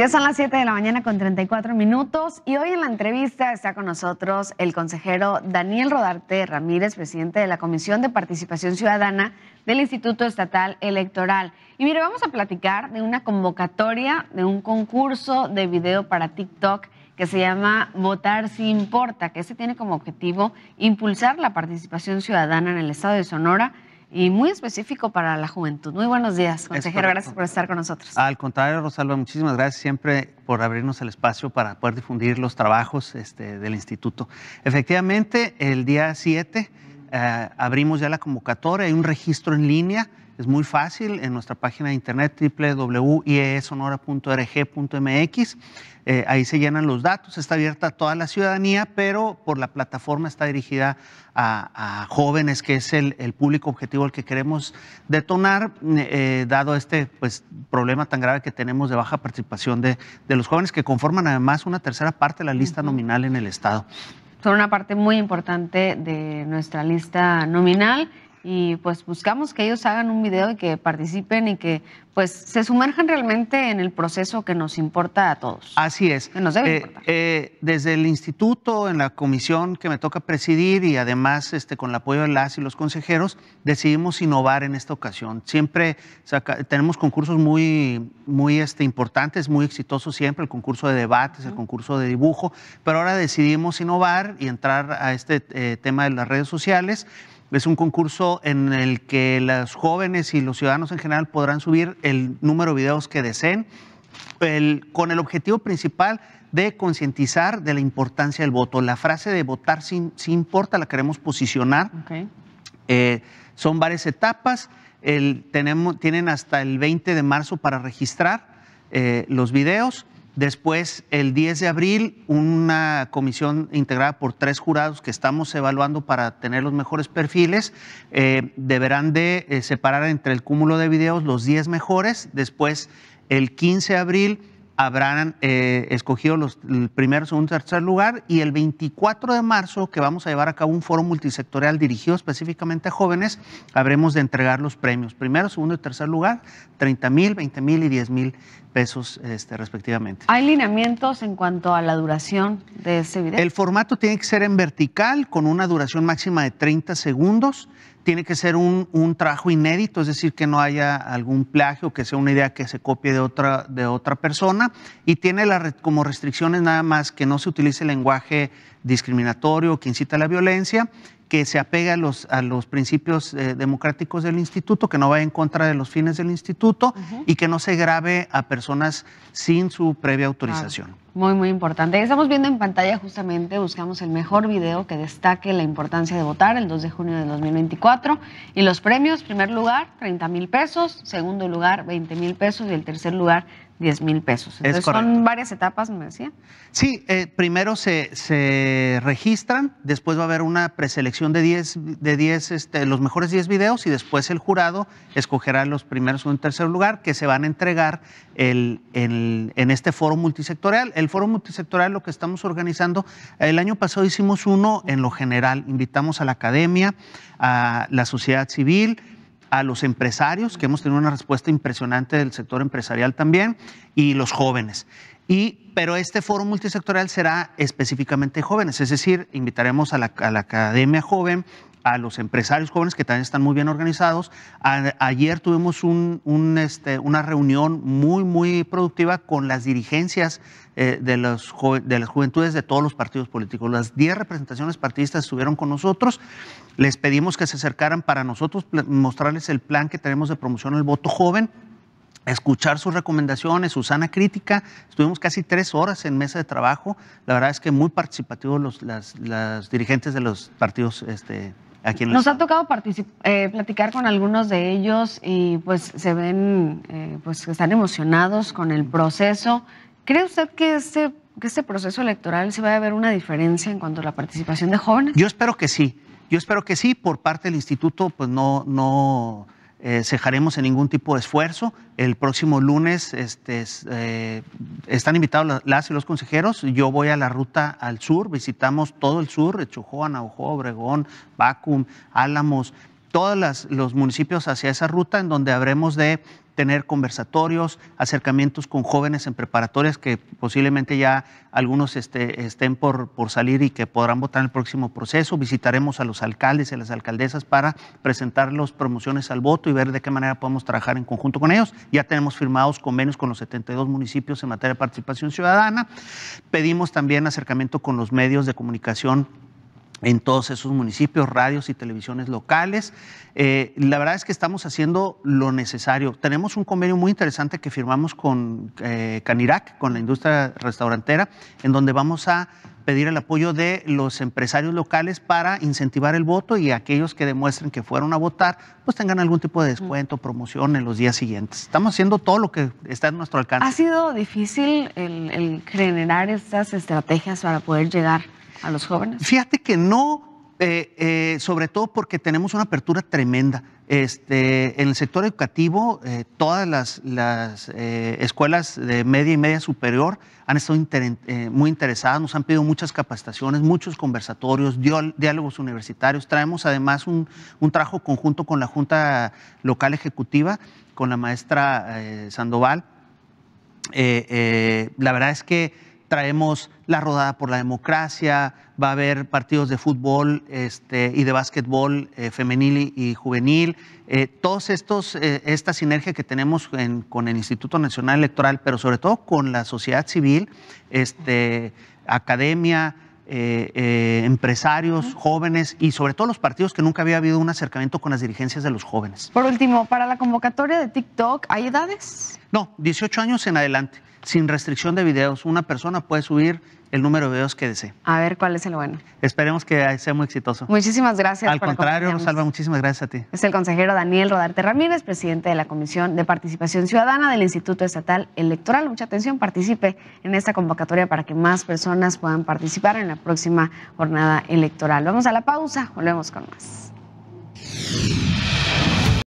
Ya son las 7 de la mañana con 34 minutos y hoy en la entrevista está con nosotros el consejero Daniel Rodarte Ramírez, presidente de la Comisión de Participación Ciudadana del Instituto Estatal Electoral. Y mire, vamos a platicar de una convocatoria de un concurso de video para TikTok que se llama Votar si importa, que ese tiene como objetivo impulsar la participación ciudadana en el estado de Sonora y muy específico para la juventud. Muy buenos días, consejero. Gracias por estar con nosotros. Al contrario, Rosalba, muchísimas gracias siempre por abrirnos el espacio para poder difundir los trabajos este, del instituto. Efectivamente, el día 7 eh, abrimos ya la convocatoria, hay un registro en línea es muy fácil en nuestra página de internet www.iesonora.org.mx. E eh, ahí se llenan los datos, está abierta a toda la ciudadanía, pero por la plataforma está dirigida a, jóvenes, que es el, público objetivo al que queremos detonar, eh, dado este pues, problema tan grave que tenemos de baja participación de, los jóvenes, que conforman además una tercera parte de la lista nominal en el Estado son una parte muy importante de nuestra lista nominal y pues buscamos que ellos hagan un video y que participen y que pues se sumerjan realmente en el proceso que nos importa a todos. Así es. Que nos debe eh, importar. Eh, desde el instituto, en la comisión que me toca presidir y además este, con el apoyo de las y los consejeros, decidimos innovar en esta ocasión. Siempre tenemos concursos muy, muy este, importantes, muy exitosos siempre, el concurso de debates, el concurso de dibujo, pero ahora decidimos innovar y entrar a este eh, tema de las redes sociales es un concurso en el que las jóvenes y los ciudadanos en general podrán subir el número de videos que deseen, con el objetivo principal de concientizar de la importancia del voto. La frase de votar sin importa la queremos posicionar. Eh, son varias etapas. tienen hasta el 20 de marzo para registrar eh, los videos. Después, el 10 de abril, una comisión integrada por tres jurados que estamos evaluando para tener los mejores perfiles, eh, deberán de eh, separar entre el cúmulo de videos los 10 mejores. Después, el 15 de abril, habrán eh, escogido los, el primero, segundo, tercer lugar y el 24 de marzo, que vamos a llevar a cabo un foro multisectorial dirigido específicamente a jóvenes, habremos de entregar los premios. Primero, segundo y tercer lugar, 30 mil, 20 mil y 10 mil pesos este, respectivamente. ¿Hay lineamientos en cuanto a la duración de ese video? El formato tiene que ser en vertical, con una duración máxima de 30 segundos. Tiene que ser un, un trabajo inédito, es decir, que no haya algún plagio, que sea una idea que se copie de otra, de otra persona. Y tiene la, como restricciones nada más que no se utilice lenguaje discriminatorio que incita a la violencia que se apegue a los, a los principios eh, democráticos del instituto, que no vaya en contra de los fines del instituto y que no se grave a personas sin su previa autorización. muy, muy importante. Estamos viendo en pantalla justamente, buscamos el mejor video que destaque la importancia de votar el 2 de junio de 2024 y los premios, primer lugar, 30 mil pesos, segundo lugar, 20 mil pesos y el tercer lugar, 10 mil pesos. Entonces, son varias etapas, me decía. Sí, eh, primero se, se, registran, después va a haber una preselección de 10, de 10 este, los mejores 10 videos y después el jurado escogerá los primeros o en tercer lugar que se van a entregar el, el, en este foro multisectorial. El foro multisectorial lo que estamos organizando, el año pasado hicimos uno en lo general, invitamos a la academia, a la sociedad civil, a los empresarios, que hemos tenido una respuesta impresionante del sector empresarial también, y los jóvenes. Y, pero este foro multisectorial será específicamente jóvenes, es decir, invitaremos a la, a la Academia Joven, a los empresarios jóvenes que también están muy bien organizados. ayer tuvimos este, una reunión muy, muy productiva con las dirigencias eh, de, los, de las juventudes de todos los partidos políticos. Las 10 representaciones partidistas estuvieron con nosotros. Les pedimos que se acercaran para nosotros mostrarles el plan que tenemos de promoción del voto joven escuchar sus recomendaciones, su sana crítica. Estuvimos casi tres horas en mesa de trabajo. La verdad es que muy participativos los las, dirigentes de los partidos este, nos ha tocado eh, platicar con algunos de ellos y pues se ven, eh, pues están emocionados con el proceso. ¿Cree usted que este, que este proceso electoral se va a ver una diferencia en cuanto a la participación de jóvenes? Yo espero que sí. Yo espero que sí. Por parte del instituto, pues no, no, eh, cejaremos en ningún tipo de esfuerzo. El próximo lunes este, eh, están invitados las y los consejeros. Yo voy a la ruta al sur, visitamos todo el sur, Chujoa, Anaujo, Obregón, Bacum, Álamos, todos los municipios hacia esa ruta en donde habremos de tener conversatorios, acercamientos con jóvenes en preparatorias que posiblemente ya algunos este, estén por, por, salir y que podrán votar en el próximo proceso. Visitaremos a los alcaldes y a las alcaldesas para presentar las promociones al voto y ver de qué manera podemos trabajar en conjunto con ellos. Ya tenemos firmados convenios con los 72 municipios en materia de participación ciudadana. Pedimos también acercamiento con los medios de comunicación en todos esos municipios, radios y televisiones locales. Eh, la verdad es que estamos haciendo lo necesario. Tenemos un convenio muy interesante que firmamos con eh, Canirac, con la industria restaurantera, en donde vamos a pedir el apoyo de los empresarios locales para incentivar el voto y aquellos que demuestren que fueron a votar, pues tengan algún tipo de descuento, promoción en los días siguientes. Estamos haciendo todo lo que está en nuestro alcance. ¿Ha sido difícil el generar estas estrategias para poder llegar a los jóvenes? Fíjate que no, eh, eh, sobre todo porque tenemos una apertura tremenda. Este, en el sector educativo, eh, todas las, escuelas de media y media superior han estado muy interesadas, nos han pedido muchas capacitaciones, muchos conversatorios, diálogos universitarios. Traemos además un, un trabajo conjunto con la Junta Local Ejecutiva, con la maestra Sandoval. la verdad es que traemos la rodada por la democracia, va a haber partidos de fútbol este, y de básquetbol eh, femenil y, juvenil. Eh, todos estos, eh, esta sinergia que tenemos con el Instituto Nacional Electoral, pero sobre todo con la sociedad civil, este, academia, eh, empresarios, jóvenes y sobre todo los partidos que nunca había habido un acercamiento con las dirigencias de los jóvenes. Por último, para la convocatoria de TikTok, ¿hay edades? No, 18 años en adelante, sin restricción de videos. Una persona puede subir el número de videos que desee. A ver cuál es el bueno. Esperemos que sea muy exitoso. Muchísimas gracias. Al contrario, Rosalba, muchísimas gracias a ti. Es el consejero Daniel Rodarte Ramírez, presidente de la Comisión de Participación Ciudadana del Instituto Estatal Electoral. Mucha atención, participe en esta convocatoria para que más personas puedan participar en la próxima jornada electoral. Vamos a la pausa, volvemos con más.